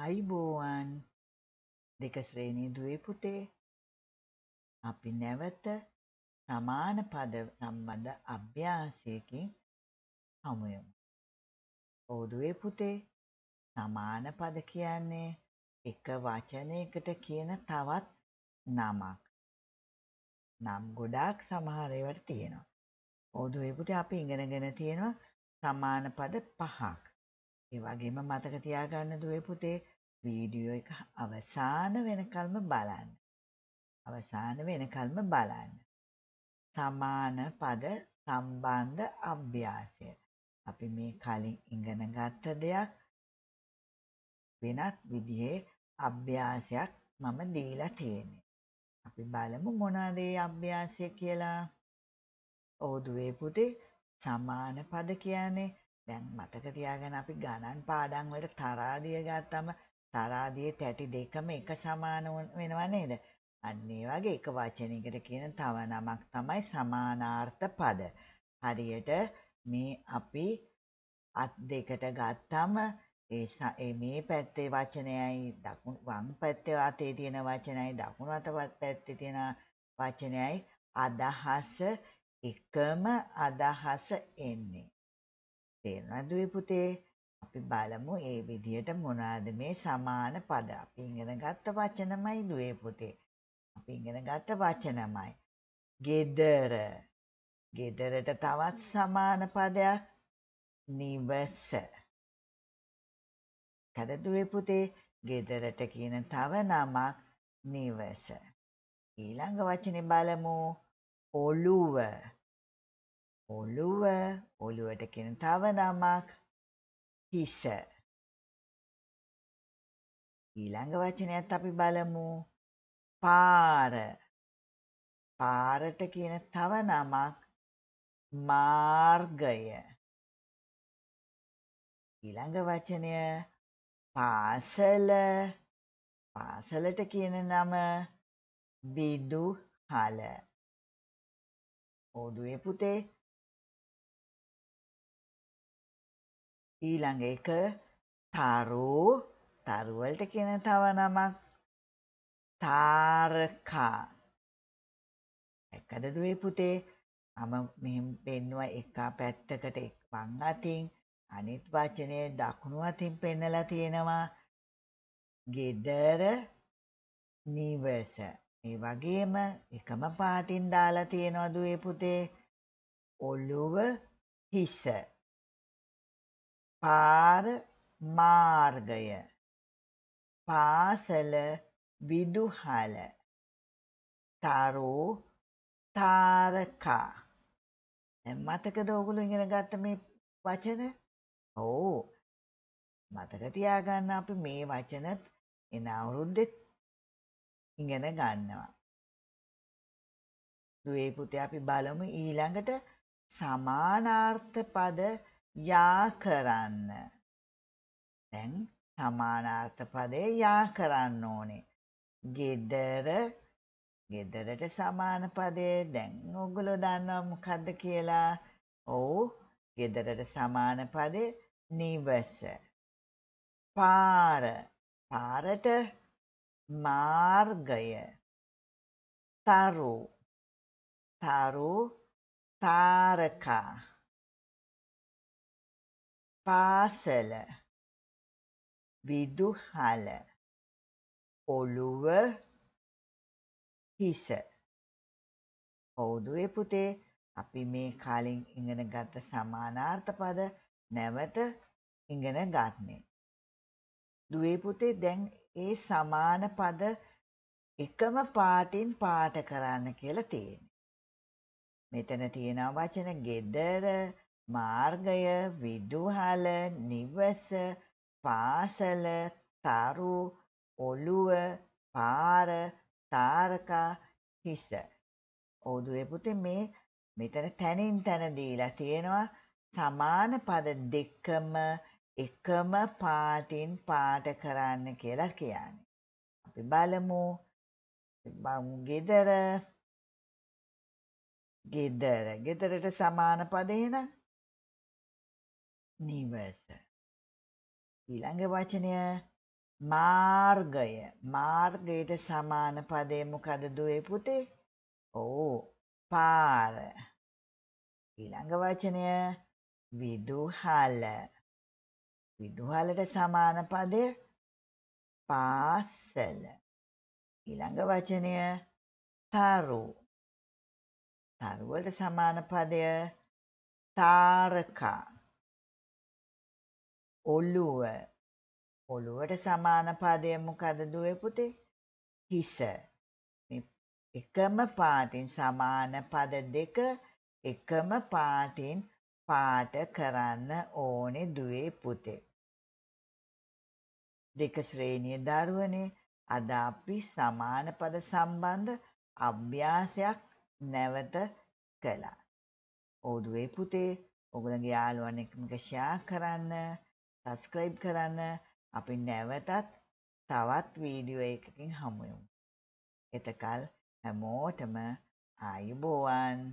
ආයිබෝවන් දෙක ශ්‍රේණී දුවේ පුතේ අපි නැවත සමාන පද සම්බන්ධ අභ්‍යාසයකින් හමුයමු. ඔව් දුවේ පුතේ සමාන පද කියන්නේ එක වචනයකට කියන තවත් නමක්. නම් ගොඩාක් සමහර ඒවාට තියෙනවා. ඔව් දුවේ පුතේ අපි ඉගෙනගෙන තියෙනවා සමාන පද පහක්. ඒ වගේම මතක තියාගන්න දුවේ පුතේ වීඩියෝ එක අවසාන වෙනකල්ම බලන්න. අවසාන වෙනකල්ම බලන්න. සමාන පද සම්බන්ධ අභ්‍යාසය. අපි මේ කලින් ඉගෙන ගත්ත දෙයක් වෙනත් විදිහේ අභ්‍යාසයක් මම දීලා තියෙන්නේ. අපි බලමු මොනවාද ඒ අභ්‍යාසය කියලා. ඔව් දුවේ පුතේ සමාන පද කියන්නේ දැන් මතක තියාගන්න අපි ගණන් පාඩම් වල තරාදිය ගත්තම තරාදියේ තැටි දෙකම එක සමාන වෙනවා නේද? අන්න ඒ වගේ එක වචනයකට කියන තව නමක් තමයි සමානාර්ථ පද. හරියට මේ අපි අත් දෙකට ගත්තම ඒ මේ පැත්තේ වචනයයි දකුණු වම් පැත්තේ අතේ තියෙන වචනයයි දකුණු අත පැත්තේ තියෙන වචනයයි අදහස එකම අදහස එන්නේ. තේරෙනවද පුතේ? අපි බලමු ඒ විදිහට මොනවාද මේ සමාන පද. අපි ඉගෙන ගත්ත වචනමයි දුවේ පුතේ. අපි ඉගෙන ගත්ත වචනමයි. ගෙදර. ගෙදරට තවත් සමාන පදයක් නිවස. කදදුවේ පුතේ ගෙදරට කියන තව නමක් නිවස. ඊළඟ වචනේ බලමු ඔළුව. ඔළුව ඔළුවට කියන තව නමක් හිස ඊළඟ වචනයත් අපි බලමු පාර පාරට කියන තව නමක් මාර්ගය ඊළඟ වචනය පාසල පාසලට කියන නම බිදුහල ඕදුවේ පුතේ ඊළඟ එක තරු තරුවලට කියන තව නමක් තාරකා එකද දුවේ පුතේ මම මෙහෙම පෙන්නවා එක පැත්තකට වම් අතින් අනිත් වචනය දකුණු අතින් පෙන්නලා තියෙනවා ගෙදර නිවස ඒ වගේම එකම පාටින් දාලා තියෙනවා දුවේ පුතේ ඔළුව හිස පාර මාර්ගය පාසල විදුහල තරෝ තාරකා මතකද ඔගුලු ඉගෙන ගත්ත මේ වචන ඕ මතක තියාගන්න අපි මේ වචනත් එන අවුරුද්දෙත් ඉගෙන ගන්නවා දුවේ පුතේ අපි බලමු ඊළඟට සමානාර්ථ පද යා කරන්න. දැන් සමානාර්ථ පදේ යා කරන්න ඕනේ. ගෙදර ගෙදරට සමාන පදේ දැන් ඔගොල්ලෝ දන්නවා මොකද්ද කියලා. ඔව් ගෙදරට සමාන පදේ නිවස. පාර පාරට මාර්ගය තරු තරු තාරකා පාසල විදුහල ඔළුව හිස හෞදුවේ පුතේ අපි මේ කාලින් ඉගෙන ගත්ත සමානාර්ථ පද නැවත ඉගෙන ගන්නේ. දුවේ පුතේ දැන් ඒ සමාන පද එකම පාටින් පාට කරන්න කියලා තියෙනවා. මෙතන තියෙන වචන gedara මාර්ගය විදුහල නිවස පාසල තරු ඔළුව පාර තාරකා හිස. ඔවුදුවේ පුතේ මේ මෙතන තැනින් තැන දීලා තියෙනවා සමාන පද දෙකම එකම පාටින් පාට කරන්න කියලා කියන්නේ. අපි බලමු මම ගෙදර ගෙදර ගෙදරට සමාන පද එහෙනම් නිවස. ඊළඟ වචනය මාර්ගය මාර්ගයට සමාන පදය මොකද දුවේ පුතේ? ඕ පාර. ඊළඟ වචනය විදුහල. විදුහලට සමාන පදය පාසල. ඊළඟ වචනය තරු. තරුවලට සමාන පදය තාරකා. ඔළුව. ඔළුවට සමාන පදය මොකද දුවේ පුතේ? හිස. එකම පාටින් සමාන පද දෙක එකම පාටින් පාට කරන්න ඕනේ දුවේ පුතේ. දෙක ශ්‍රේණිය දරුවනේ අද අපි සමාන පද සම්බන්ධ අභ්‍යාසයක් නැවත කළා. ඕදුවේ පුතේ ඔගලගේ යාළුවන් එක්ක මේක ෂෙයා කරන්න සස්ක්‍රයිබ් කරන්න අපි නැවතත් තවත් වීඩියෝ එකකින් හමුයමු. එතකල් හැමෝටම ආයුබෝවන්